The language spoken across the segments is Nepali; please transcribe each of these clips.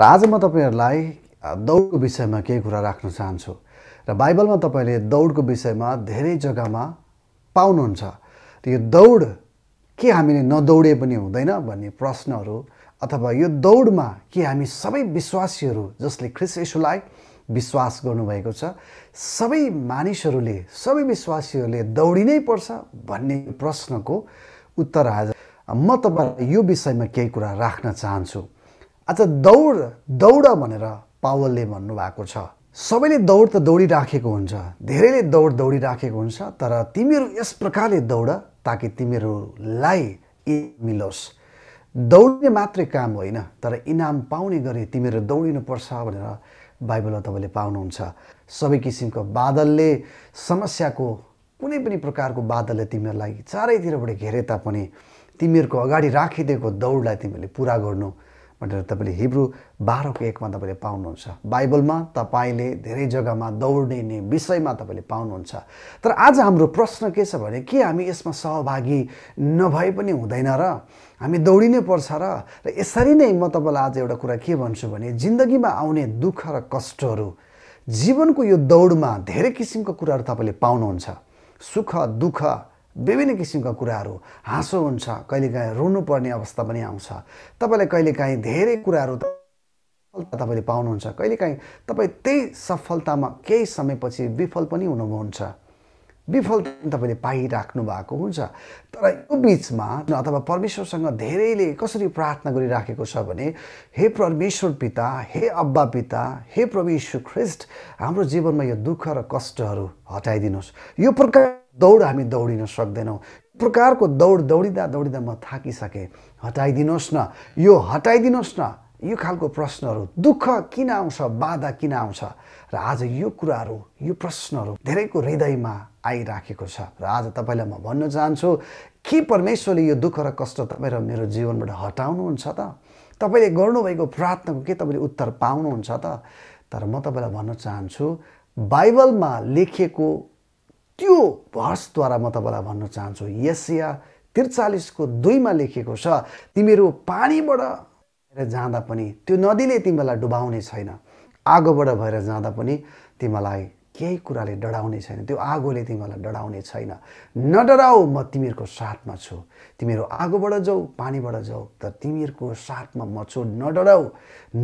र आज म तपाईँहरूलाई दौडको विषयमा केही कुरा राख्न चाहन्छु र बाइबलमा तपाईँले दौडको विषयमा धेरै जग्गामा पाउनुहुन्छ यो दौड के हामीले नदौडे पनि हुँदैन भन्ने प्रश्नहरू अथवा यो दौडमा के हामी सबै विश्वासीहरू जसले यसुलाई विश्वास गर्नुभएको छ सबै मानिसहरूले सबै विश्वासीहरूले दौडिनै पर्छ भन्ने प्रश्नको उत्तर आज म तपाईँलाई यो विषयमा केही कुरा राख्न चाहन्छु आज दौड दौड भनेर पावलले भन्नुभएको छ सबैले दौड त दौडिराखेको हुन्छ धेरैले दौड दौडिराखेको हुन्छ तर तिमीहरू यस प्रकारले दौड ताकि तिमीहरूलाई मिलोस् दौड्ने मात्रै काम होइन तर इनाम पाउने गरी तिमीहरू दौडिनुपर्छ भनेर बाइबलमा तपाईँले पाउनुहुन्छ सबै किसिमको बादलले समस्याको कुनै पनि प्रकारको बादलले तिमीहरूलाई चारैतिरबाट घेरे तापनि तिमीहरूको अगाडि राखिदिएको दौडलाई तिमीहरूले पुरा गर्नु भनेर तपाईँले हिब्रू बाह्रको एकमा तपाईँले पाउनुहुन्छ बाइबलमा तपाईँले धेरै जग्गामा दौडिने विषयमा तपाईँले पाउनुहुन्छ तर आज हाम्रो प्रश्न के छ भने के हामी यसमा सहभागी नभए पनि हुँदैन र हामी दौडिनै पर्छ र र यसरी नै म तपाईँलाई आज एउटा कुरा के भन्छु भने जिन्दगीमा आउने दुःख र कष्टहरू जीवनको यो दौडमा धेरै किसिमको कुराहरू तपाईँले पाउनुहुन्छ सुख दुःख विभिन्न किसिमका कुराहरू हाँसो हुन्छ कहिलेकाहीँ पर्ने अवस्था पनि आउँछ तपाईँलाई कहिलेकाहीँ धेरै कुराहरू सफलता तपाईँले पाउनुहुन्छ कहिलेकाहीँ तपाईँ त्यही सफलतामा केही समयपछि विफल पनि हुनुहुन्छ विफलता तपाईँले पाइराख्नु भएको हुन्छ तर यो बिचमा अथवा परमेश्वरसँग धेरैले कसरी प्रार्थना गरिराखेको छ भने हे परमेश्वर पिता हे अब्बा पिता हे प्रभु यीशु ख्रिस्ट हाम्रो जीवनमा यो दुःख र कष्टहरू हटाइदिनुहोस् यो प्रकार दौड हामी दौडिन सक्दैनौँ प्रकारको दौड दौडिँदा दौडिँदा म थाकिसकेँ हटाइदिनुहोस् न यो हटाइदिनुहोस् न यो खालको प्रश्नहरू दुःख किन आउँछ बाधा किन आउँछ र आज यो कुराहरू यो प्रश्नहरू धेरैको हृदयमा आइराखेको छ र आज तपाईँलाई म भन्न चाहन्छु के परमेश्वरले यो दुःख र कष्ट तपाईँ र मेरो जीवनबाट हटाउनुहुन्छ त तपाईँले गर्नुभएको प्रार्थनाको के तपाईँले उत्तर पाउनुहुन्छ त तर म तपाईँलाई भन्न चाहन्छु बाइबलमा लेखिएको त्यो भर्सद्वारा म तपाईँलाई भन्न चाहन्छु यसिया त्रिचालिसको दुईमा लेखिएको छ तिमीहरू पानीबाट भएर जाँदा पनि त्यो नदीले तिमीलाई डुबाउने छैन आगोबाट भएर जाँदा पनि तिमीलाई केही कुराले डराउने छैन त्यो आगोले तिमीलाई डराउने छैन न नडराऊ म तिमीहरूको साथमा छु तिमीहरू आगोबाट जाऊ पानीबाट जाऊ तर तिमीहरूको साथमा म छु नडराऊ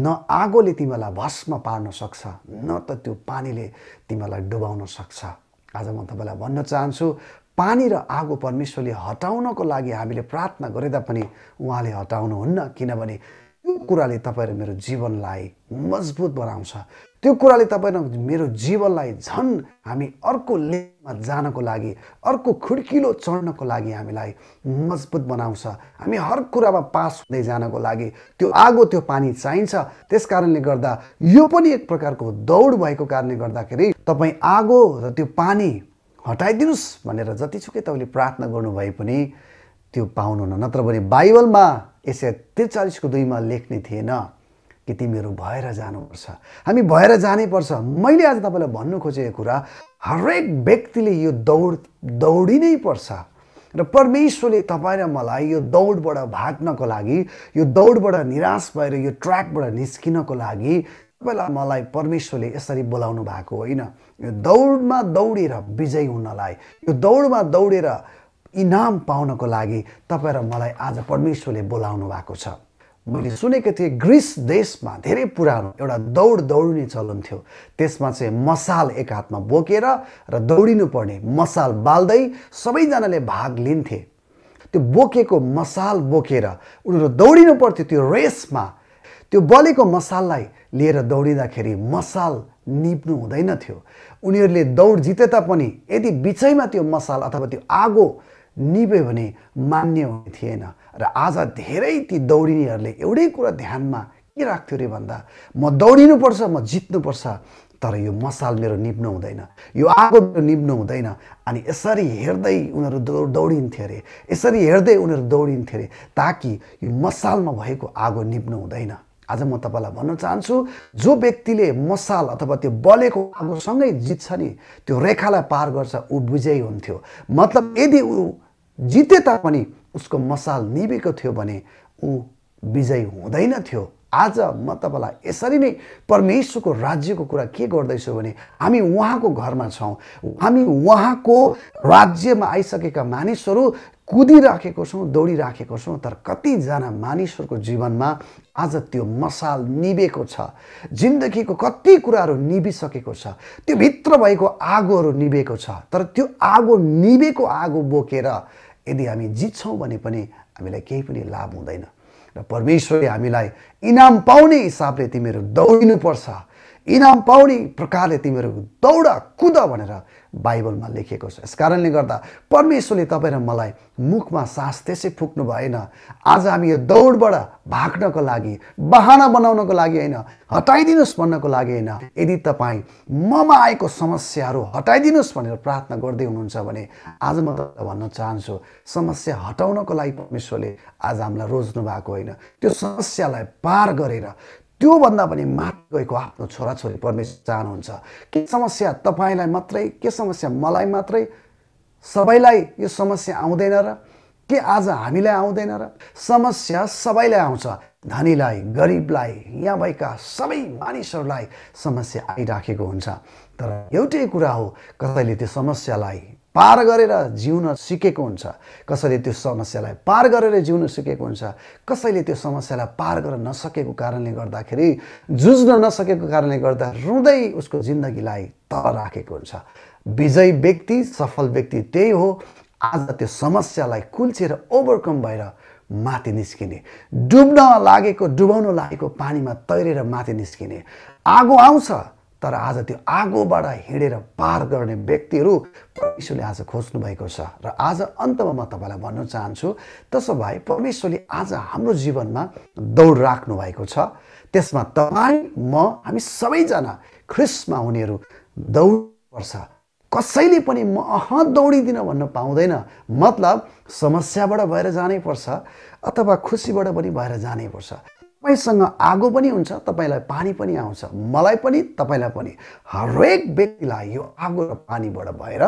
न आगोले तिमीलाई भस्म पार्न सक्छ न त त्यो पानीले तिमीलाई डुबाउन सक्छ आज म तपाईँलाई भन्न चाहन्छु पानी र आगो परमेश्वरले हटाउनको लागि हामीले प्रार्थना गरे तापनि उहाँले हटाउनुहुन्न किनभने यो कुराले तपाईँहरू मेरो जीवनलाई मजबुत बनाउँछ त्यो कुराले तपाईँ मेरो जीवनलाई झन् हामी अर्को लेमा जानको लागि अर्को खुड्किलो चढ्नको लागि हामीलाई मजबुत बनाउँछ हामी हर कुरामा पास हुँदै जानको लागि त्यो आगो त्यो पानी चाहिन्छ त्यस कारणले गर्दा यो पनि एक प्रकारको दौड भएको कारणले गर्दाखेरि तपाईँ आगो र त्यो पानी हटाइदिनुहोस् भनेर जतिसुकै तपाईँले प्रार्थना गर्नु भए पनि त्यो पाउनुहुन्न नत्र भने बाइबलमा यसै त्रिचालिसको दुईमा लेख्ने थिएन कि तिमीहरू भएर जानुपर्छ हामी भएर जानैपर्छ मैले आज तपाईँलाई भन्नु खोजेको कुरा हरेक व्यक्तिले यो दौड नै पर्छ र परमेश्वरले तपाईँ र मलाई यो दौडबाट भाग्नको लागि यो दौडबाट निराश भएर यो ट्र्याकबाट निस्किनको लागि तपाईँलाई मलाई परमेश्वरले यसरी बोलाउनु भएको होइन यो दौडमा दौडेर विजयी हुनलाई यो दौडमा दौडेर इनाम पाउनको लागि तपाईँ र मलाई आज परमेश्वरले बोलाउनु भएको छ मैले सुनेको थिएँ ग्रिस देशमा धेरै पुरानो एउटा दौड दौडिने चलन थियो त्यसमा चाहिँ मसाल एक हातमा बोकेर र दौडिनु पर्ने मसाल बाल्दै सबैजनाले भाग लिन्थे त्यो बोकेको मसाल बोकेर उनीहरू दौडिनु पर्थ्यो त्यो रेसमा त्यो बलेको मसाललाई लिएर दौडिँदाखेरि मसाल निप्नु हुँदैन थियो उनीहरूले दौड जिते तापनि यदि बिचैमा त्यो मसाल अथवा त्यो आगो निप्यो भने मान्य हुने थिएन र आज धेरै ती दौडिनेहरूले एउटै कुरा ध्यानमा के राख्थ्यो अरे भन्दा म दौडिनुपर्छ म जित्नुपर्छ तर यो मसाल मेरो निप्नु हुँदैन यो आगो मेरो निप्नु हुँदैन अनि यसरी हेर्दै उनीहरू दौ दौडिन्थ्यो अरे यसरी हेर्दै उनीहरू दौडिन्थ्यो अरे ताकि यो मसालमा भएको आगो निप्नु हुँदैन आज म तपाईँलाई भन्न चाहन्छु जो व्यक्तिले मसाल अथवा त्यो बलेको आगोसँगै जित्छ नि त्यो रेखालाई पार गर्छ ऊ बुझै हुन्थ्यो मतलब यदि ऊ जिते तापनि उसको मसाल निभेको थियो भने ऊ विजयी हुँदैन थियो आज म तपाईँलाई यसरी नै परमेश्वरको राज्यको कुरा के गर्दैछु भने हामी उहाँको घरमा छौँ हामी उहाँको राज्यमा आइसकेका मानिसहरू कुदिराखेको छौँ दौडिराखेको छौँ तर कतिजना मानिसहरूको जीवनमा आज त्यो मसाल निभेको छ जिन्दगीको कति कुराहरू निभिसकेको छ त्यो भित्र भएको आगोहरू निभेको छ तर त्यो आगो निभेको आगो बोकेर यदि हामी जित्छौँ भने पनि हामीलाई केही पनि लाभ हुँदैन र परमेश्वरले हामीलाई इनाम पाउने हिसाबले तिमीहरू दौडिनुपर्छ इनाम पाउने प्रकारले तिमीहरू दौड कुद भनेर बाइबलमा लेखिएको छ यसकारणले गर्दा परमेश्वरले तपाईँ र मलाई मुखमा सास त्यसै फुक्नु भएन आज हामी यो दौडबाट भाग्नको लागि बहाना बनाउनको लागि होइन हटाइदिनुहोस् भन्नको लागि होइन यदि तपाईँ ममा आएको समस्याहरू हटाइदिनुहोस् भनेर प्रार्थना गर्दै हुनुहुन्छ भने आज म भन्न चाहन्छु समस्या हटाउनको लागि परमेश्वरले आज हामीलाई रोज्नु भएको होइन त्यो समस्यालाई पार गरेर त्योभन्दा पनि माथि गएको आफ्नो छोराछोरी परमेश्वर चाहनुहुन्छ के समस्या तपाईँलाई मात्रै के समस्या मलाई मात्रै सबैलाई यो समस्या आउँदैन र के आज हामीलाई आउँदैन र समस्या सबैलाई आउँछ धनीलाई गरिबलाई यहाँ भएका सबै मानिसहरूलाई समस्या आइराखेको हुन्छ तर एउटै कुरा हो कसैले त्यो समस्यालाई पार गरेर जिउन सिकेको हुन्छ कसैले त्यो समस्यालाई पार गरेर जिउन सिकेको हुन्छ कसैले त्यो समस्यालाई पार गर्न नसकेको कारणले गर्दाखेरि जुझ्न नसकेको कारणले गर्दा रुँदै उसको जिन्दगीलाई त राखेको हुन्छ विजयी व्यक्ति सफल व्यक्ति त्यही हो आज त्यो समस्यालाई कुल्चेर ओभरकम भएर माथि निस्किने डुब्न लागेको डुबाउन लागेको पानीमा तैरेर माथि निस्किने आगो आउँछ तर आज त्यो आगोबाट हिँडेर पार गर्ने व्यक्तिहरू परमेश्वरले आज खोज्नु भएको छ र आज अन्तमा म तपाईँलाई भन्न चाहन्छु त्यसो भए परमेश्वरले आज हाम्रो जीवनमा दौड राख्नु भएको छ त्यसमा तपाईँ म हामी सबैजना ख्रिसमा हुनेहरू दौड्नुपर्छ कसैले पनि म अह दौडिदिन भन्न पाउँदैन मतलब समस्याबाट भएर जानैपर्छ अथवा खुसीबाट पनि भएर जानैपर्छ तपाईँसँग आगो पनि हुन्छ तपाईँलाई पानी पनि आउँछ मलाई पनि तपाईँलाई पनि हरेक व्यक्तिलाई यो आगो र पानीबाट भएर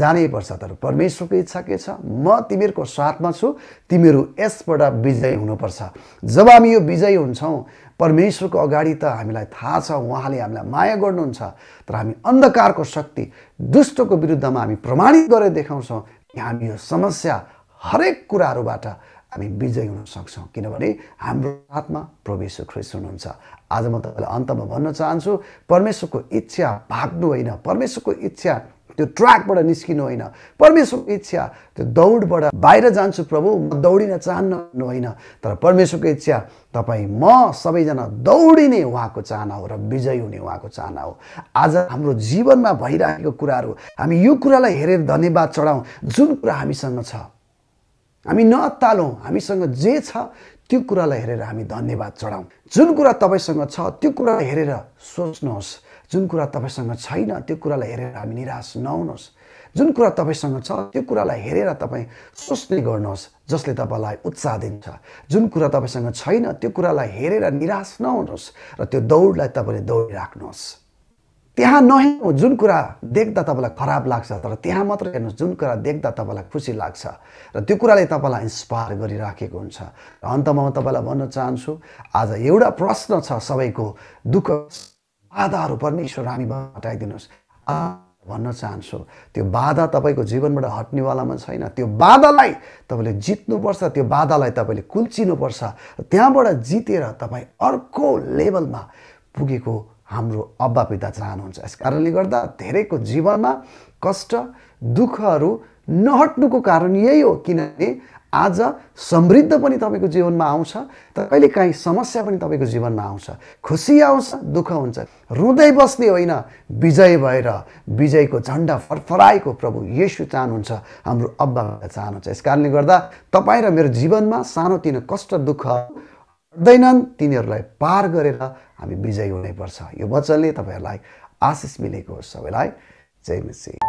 जानैपर्छ तर परमेश्वरको इच्छा के छ म तिमीहरूको साथमा छु तिमीहरू यसबाट विजयी हुनुपर्छ जब हामी यो विजयी हुन्छौँ परमेश्वरको अगाडि त हामीलाई थाहा छ उहाँले हामीलाई माया गर्नुहुन्छ तर हामी अन्धकारको शक्ति दुष्टको विरुद्धमा हामी प्रमाणित गरेर देखाउँछौँ कि हामी यो समस्या हरेक कुराहरूबाट हामी विजयी हुन सक्छौँ किनभने हाम्रो साथमा प्रवेश ख्रिस्ट हुनुहुन्छ आज म तपाईँलाई अन्तमा भन्न चाहन्छु परमेश्वरको इच्छा भाग्नु होइन परमेश्वरको इच्छा त्यो ट्र्याकबाट निस्किनु होइन परमेश्वरको इच्छा त्यो दौडबाट बाहिर जान्छु प्रभु म दौडिन चाहन्न होइन तर परमेश्वरको इच्छा तपाईँ म सबैजना दौडिने उहाँको चाहना हो र विजयी हुने उहाँको चाहना हो आज हाम्रो जीवनमा भइरहेको कुराहरू हामी यो कुरालाई हेरेर धन्यवाद चढाउँ जुन कुरा हामीसँग छ हामी नअत्तालौँ हामीसँग जे छ त्यो कुरालाई हेरेर हामी धन्यवाद चढाउँ जुन कुरा तपाईँसँग छ त्यो कुरालाई हेरेर सोच्नुहोस् जुन कुरा तपाईँसँग छैन त्यो कुरालाई हेरेर हामी निराश नहुनुहोस् जुन कुरा तपाईँसँग छ त्यो कुरालाई हेरेर तपाईँ सोच्ने गर्नुहोस् जसले तपाईँलाई उत्साह दिन्छ जुन कुरा तपाईँसँग छैन त्यो कुरालाई हेरेर निराश नहुनुहोस् र त्यो दौडलाई तपाईँले दौडिराख्नुहोस् त्यहाँ नहेर्नु जुन कुरा देख्दा तपाईँलाई खराब लाग्छ तर त्यहाँ मात्र हेर्नु जुन कुरा देख्दा तपाईँलाई खुसी लाग्छ र त्यो कुराले तपाईँलाई इन्सपायर गरिराखेको हुन्छ र अन्तमा म तपाईँलाई भन्न चाहन्छु आज एउटा प्रश्न छ सबैको दुःख बाधाहरू ईश्वर हामी हटाइदिनुहोस् भन्न चाहन्छु त्यो बाधा तपाईँको जीवनबाट हट्नेवालामा छैन त्यो बाधालाई तपाईँले जित्नुपर्छ त्यो बाधालाई तपाईँले कुल्चिनुपर्छ त्यहाँबाट जितेर तपाईँ अर्को लेभलमा पुगेको हाम्रो अब्बा पिता चाहनुहुन्छ यस कारणले गर्दा धेरैको जीवनमा कष्ट दुःखहरू नहट्नुको कारण यही हो किनभने आज समृद्ध पनि तपाईँको जीवनमा आउँछ त कहिले कहिलेकाहीँ समस्या पनि तपाईँको जीवनमा आउँछ खुसी आउँछ दुःख हुन्छ रुँदै बस्ने होइन विजय भएर विजयको झन्डा फरफराएको प्रभु येसु चाहनुहुन्छ हाम्रो अब्बा चाहनुहुन्छ यस कारणले गर्दा तपाईँ र मेरो जीवनमा सानोतिनो कष्ट दुःख गर्दैनन् तिनीहरूलाई पार गरेर हामी विजयी हुनैपर्छ यो वचनले तपाईँहरूलाई आशिष मिलेको सबैलाई जय मिश्री